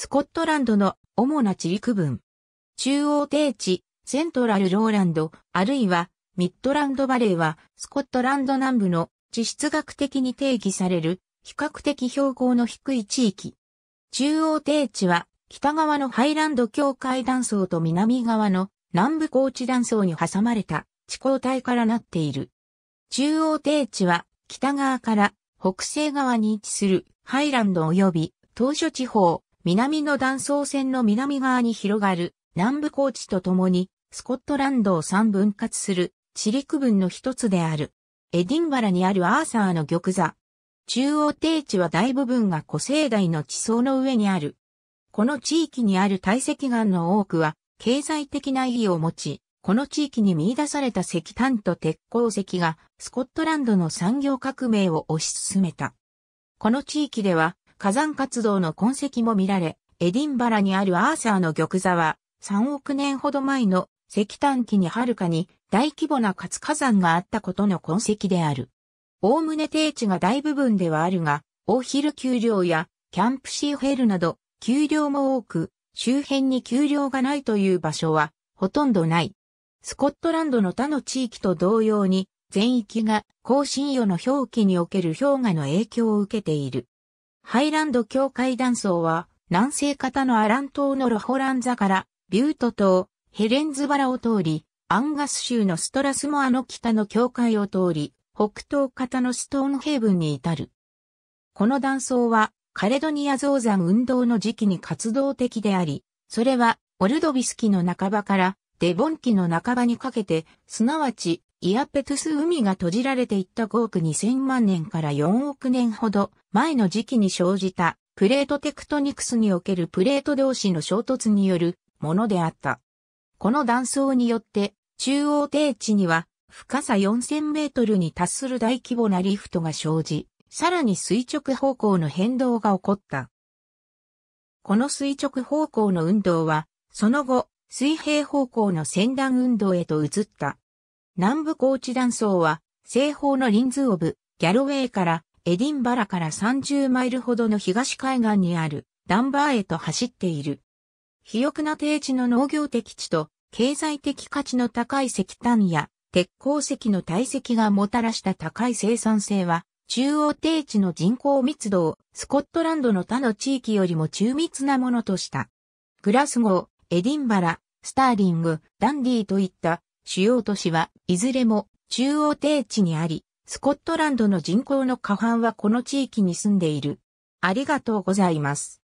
スコットランドの主な地域分。中央低地、セントラルローランド、あるいはミッドランドバレーは、スコットランド南部の地質学的に定義される、比較的標高の低い地域。中央低地は、北側のハイランド境界断層と南側の南部高地断層に挟まれた地高帯からなっている。中央低地は、北側から北西側に位置するハイランド及び島嶼地方、南の断層線の南側に広がる南部高地とともに、スコットランドを三分割する地理区分の一つである。エディンバラにあるアーサーの玉座。中央低地は大部分が古生代の地層の上にある。この地域にある堆積岩の多くは経済的な意義を持ち、この地域に見出された石炭と鉄鉱石がスコットランドの産業革命を推し進めた。この地域では火山活動の痕跡も見られ、エディンバラにあるアーサーの玉座は、3億年ほど前の石炭紀に遥かに大規模な活火山があったことの痕跡である。おおむね低地が大部分ではあるが、オーヒル丘陵やキャンプシーヘルなど、丘陵も多く、周辺に丘陵がないという場所はほとんどない。スコットランドの他の地域と同様に、全域が高深予の表記における氷河の影響を受けている。ハイランド境界断層は、南西方のアラン島のロホランザから、ビュート島、ヘレンズバラを通り、アンガス州のストラスモアの北の境界を通り、北東方のストーンヘイブンに至る。この断層は、カレドニア造山運動の時期に活動的であり、それは、オルドビス期の半ばから、デボン期の半ばにかけて、すなわち、イアペトゥス海が閉じられていった5億2000万年から4億年ほど前の時期に生じたプレートテクトニクスにおけるプレート同士の衝突によるものであった。この断層によって中央低地には深さ4000メートルに達する大規模なリフトが生じ、さらに垂直方向の変動が起こった。この垂直方向の運動は、その後、水平方向の先端運動へと移った。南部高地断層は、西方のリンズオブ、ギャロウェイから、エディンバラから30マイルほどの東海岸にある、ダンバーへと走っている。肥沃な低地の農業的地と、経済的価値の高い石炭や、鉄鉱石の堆積がもたらした高い生産性は、中央低地の人口密度を、スコットランドの他の地域よりも中密なものとした。グラスゴー、エディンバラ、スターリング、ダンディーといった主要都市はいずれも中央低地にあり、スコットランドの人口の過半はこの地域に住んでいる。ありがとうございます。